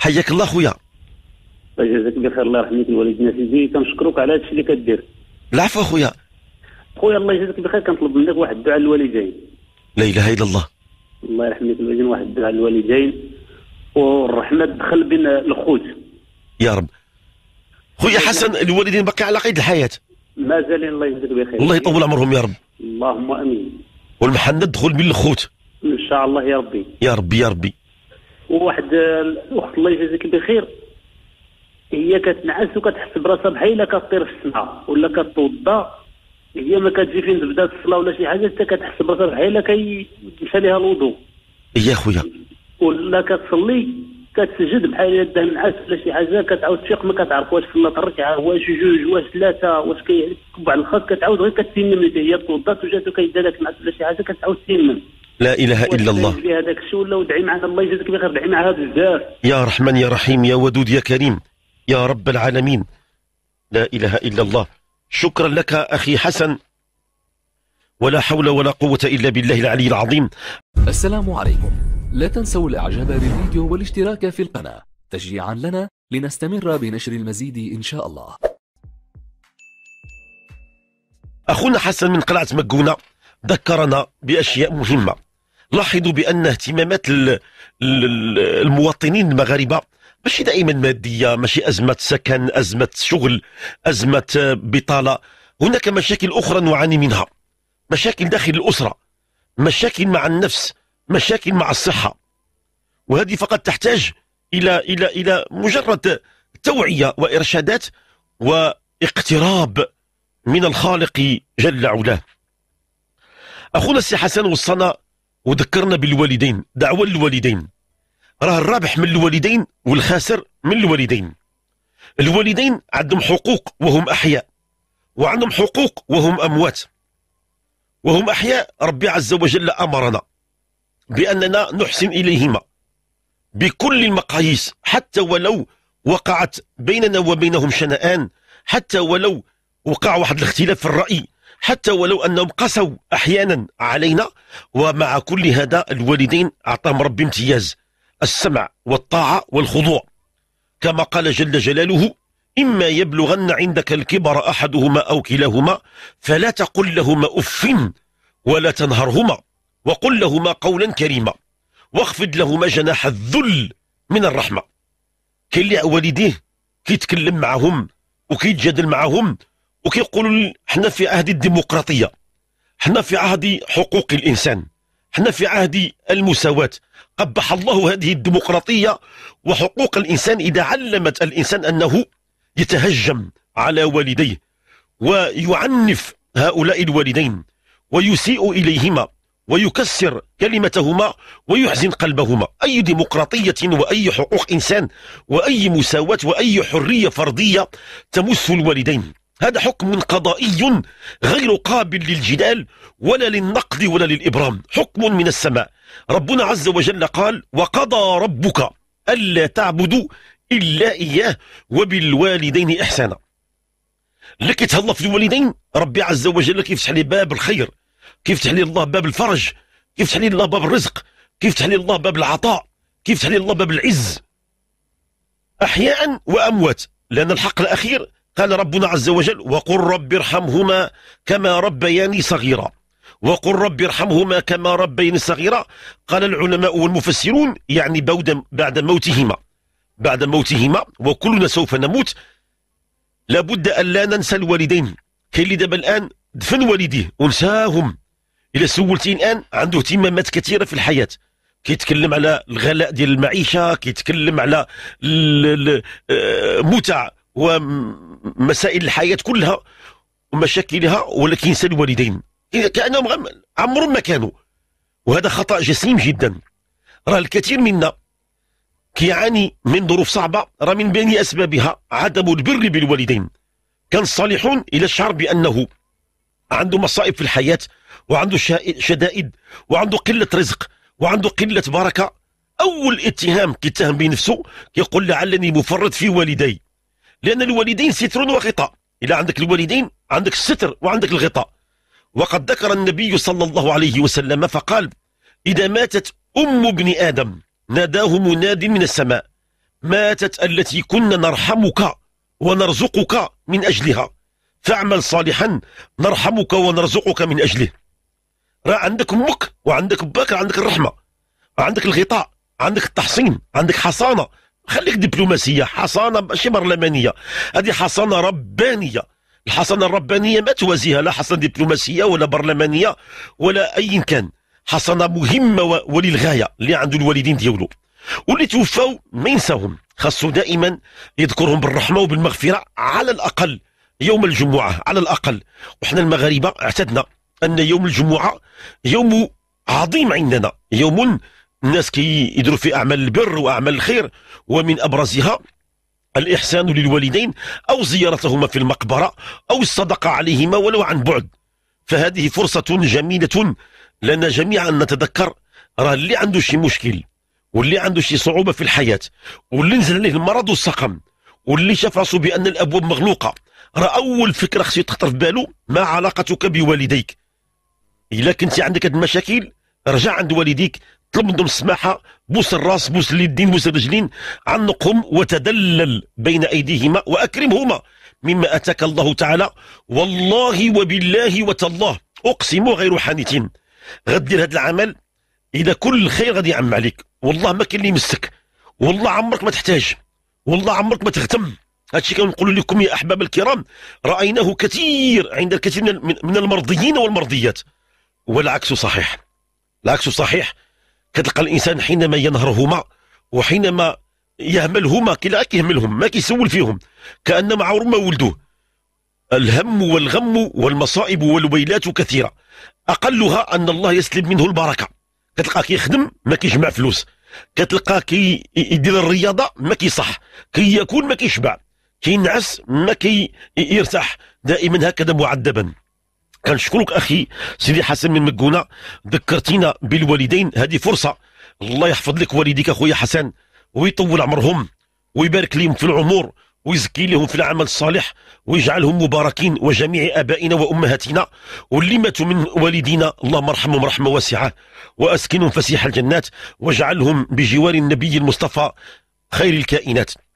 حياك الله خويا جزاك بخير الله يرحم لك الوالدين سيدي كنشكرك على هادشي اللي كدير العفو خويا خويا الله يجازيك بخير كنطلب منك واحد الدعاء للوالدين لا اله الا الله الله يرحم الوالدين واحد الدعاء للوالدين والرحمه تدخل بين الخوت يا رب خويا حسن الوالدين باقي على قيد الحياه مازالين الله يجزيك بخير الله يطول عمرهم يا رب اللهم امين والمحنه تدخل بين الخوت ان شاء الله يا ربي يا ربي يا ربي وواحد الاخت الله يجازيك بخير هي كتنعس وكتحس براسها بحال كطير في السماء ولا كتوضى هي ما كتجي فين تبدا الصلاه ولا شي حاجه حتى كتحس براسها بحال مشى ليها الوضوء يا خويا ولا كتصلي كتسجد بحال الدم نعس ولا شي حاجه كتعاود تفيق ما كتعرف واش صلات الركعه واش جوج واش ثلاثه واش كيكب على الخاص كتعاود غير كتيمم هي توضات وجات وكيدا لك ولا شي حاجه كتعاود تيمم لا اله الا الله هذاك الشيء ولا ودعي معنا الله يجازيك بخير دعي معها بزاف يا رحمن يا رحيم يا ودود يا كريم يا رب العالمين لا اله الا الله شكرا لك اخي حسن ولا حول ولا قوة إلا بالله العلي العظيم السلام عليكم لا تنسوا الإعجاب بالفيديو والاشتراك في القناة تشجيعا لنا لنستمر بنشر المزيد إن شاء الله أخونا حسن من قلعة مكونة ذكرنا بأشياء مهمة لاحظوا بان اهتمامات المواطنين المغاربه ماشي دائما ماديه ماشي ازمه سكن ازمه شغل ازمه بطاله هناك مشاكل اخرى نعاني منها مشاكل داخل الاسره مشاكل مع النفس مشاكل مع الصحه وهذه فقط تحتاج الى الى الى مجرد توعيه وارشادات واقتراب من الخالق جل علاه اخونا السي حسن وصلنا وذكرنا بالوالدين دعوة للوالدين راه الرابح من الوالدين والخاسر من الوالدين الوالدين عندهم حقوق وهم أحياء وعندهم حقوق وهم أموات وهم أحياء ربي عز وجل أمرنا بأننا نحسن إليهما بكل المقاييس حتى ولو وقعت بيننا وبينهم شنآن حتى ولو وقع واحد الاختلاف في الرأي حتى ولو انهم قسوا احيانا علينا ومع كل هذا الوالدين اعطاهم ربي امتياز السمع والطاعه والخضوع كما قال جل جلاله اما يبلغن عندك الكبر احدهما او كلاهما فلا تقل لهما اف ولا تنهرهما وقل لهما قولا كريما واخفض لهما جناح الذل من الرحمه كاين اللي والديه كيتكلم معهم وكيتجادل معهم وكيقولوا حنا في عهد الديمقراطيه حنا في عهد حقوق الانسان حنا في عهد المساواه قبح الله هذه الديمقراطيه وحقوق الانسان اذا علمت الانسان انه يتهجم على والديه ويعنف هؤلاء الوالدين ويسيء اليهما ويكسر كلمتهما ويحزن قلبهما أي ديمقراطية وأي حقوق إنسان وأي مساواة وأي حرية فردية تمس الوالدين هذا حكم قضائي غير قابل للجدال ولا للنقد ولا للإبرام حكم من السماء ربنا عز وجل قال وقضى ربك ألا تعبدوا إلا إياه وبالوالدين إحسانا لك تهلا في الوالدين ربي عز وجل كيف يفتح لي باب الخير كيف يفتح لي الله باب الفرج كيف يفتح لي الله باب الرزق كيف يفتح لي الله باب العطاء كيف يفتح لي الله باب العز أحياء وأموات لأن الحق الأخير قال ربنا عز وجل وقل رب ارحمهما كما ربياني صغيرا وقل رب ارحمهما كما ربياني صغيرا قال العلماء والمفسرون يعني بعد موتهما بعد موتهما وكلنا سوف نموت لابد أن لا ننسى الوالدين كاين اللي دابا الآن دفن والديه ونساهم الى سولتي الآن عنده اهتمامات كثيرة في الحياة كيتكلم على الغلاء ديال المعيشه كيتكلم على المتع آه، ومسائل الحياة كلها ومشاكلها ولكن ينسى الوالدين كأنهم عمرهم ما كانوا وهذا خطأ جسيم جدا راه الكثير منا كيعاني من ظروف صعبة راه من بين أسبابها عدم البر بالوالدين كان الصالحون إلى الشعر بأنه عنده مصائب في الحياة وعنده شدائد وعنده قلة رزق وعنده قلة بركة أول اتهام كيتهم به نفسه كيقول لعلني مفرط في والدي لأن الوالدين ستر وغطاء إذا عندك الوالدين عندك الستر وعندك الغطاء وقد ذكر النبي صلى الله عليه وسلم فقال إذا ماتت أم ابن آدم ناداه مناد من السماء ماتت التي كنا نرحمك ونرزقك من أجلها فاعمل صالحا نرحمك ونرزقك من أجله راه عندك امك وعندك باك عندك الرحمه عندك الغطاء عندك التحصين عندك حصانه خليك دبلوماسيه حصانه ماشي برلمانيه هذه حصانه ربانيه الحصانه الربانيه ما توازيها لا حصانه دبلوماسيه ولا برلمانيه ولا ايا كان حصانه مهمه وللغايه اللي عنده الوالدين ديالو واللي توفوا ما ينساهم خاصو دائما يذكرهم بالرحمه وبالمغفره على الاقل يوم الجمعه على الاقل وحنا المغاربه اعتدنا ان يوم الجمعه يوم عظيم عندنا يوم الناس كي يديروا في أعمال البر وأعمال الخير ومن أبرزها الإحسان للوالدين أو زيارتهما في المقبرة أو الصدقة عليهما ولو عن بعد فهذه فرصة جميلة لنا جميعا أن نتذكر راه اللي عنده شي مشكل واللي عنده شي صعوبة في الحياة واللي نزل عليه المرض والسقم واللي شاف راسو بأن الأبواب مغلوقة راه أول فكرة خصو تخطر في بالو ما علاقتك بوالديك إلا كنت عندك هاد المشاكل رجع عند والديك طلب منهم السماحة بوس الراس بوس اليدين بوس الرجلين عنقهم وتدلل بين أيديهما وأكرمهما مما أتاك الله تعالى والله وبالله وتالله أقسم غير حانث غدير هذا العمل إلى كل خير غادي يعم عليك والله ما كاين اللي يمسك والله عمرك ما تحتاج والله عمرك ما تغتم هادشي كنقول لكم يا أحباب الكرام رأيناه كثير عند الكثير من المرضيين والمرضيات والعكس صحيح العكس صحيح كتلقى الانسان حينما ينهرهما وحينما يهملهما كلا كيهملهم ما كيسول فيهم كانما مع ما ولدوه الهم والغم والمصائب والويلات كثيره اقلها ان الله يسلب منه البركه كتلقى كيخدم ما كيجمع فلوس كتلقى كي الرياضه ما كيصح كي ما كيشبع كينعس ما كيرتاح دائما هكذا معذبا كنشكرك اخي سيدي حسن من مكونه ذكرتينا بالوالدين هذه فرصه الله يحفظ لك والديك اخويا حسن ويطول عمرهم ويبارك لهم في العمر ويزكي لهم في العمل الصالح ويجعلهم مباركين وجميع ابائنا وامهاتنا واللي ماتوا من والدينا اللهم ارحمهم رحمه واسعه واسكنهم فسيح الجنات واجعلهم بجوار النبي المصطفى خير الكائنات